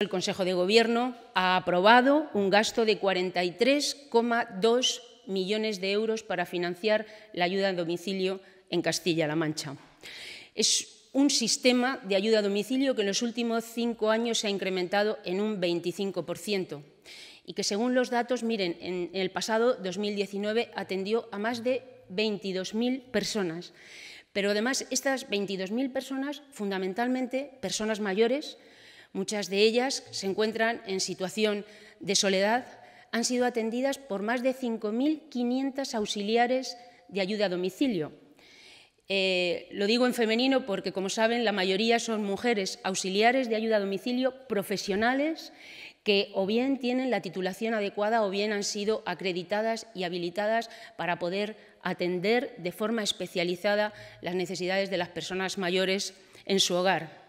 El Consejo de Gobierno ha aprobado un gasto de 43,2 millones de euros para financiar la ayuda a domicilio en Castilla-La Mancha. Es un sistema de ayuda a domicilio que en los últimos cinco años se ha incrementado en un 25% y que según los datos, miren, en el pasado 2019 atendió a más de 22.000 personas. Pero además estas 22.000 personas, fundamentalmente personas mayores, Muchas de ellas se encuentran en situación de soledad, han sido atendidas por más de 5.500 auxiliares de ayuda a domicilio. Eh, lo digo en femenino porque, como saben, la mayoría son mujeres auxiliares de ayuda a domicilio profesionales que o bien tienen la titulación adecuada o bien han sido acreditadas y habilitadas para poder atender de forma especializada las necesidades de las personas mayores en su hogar.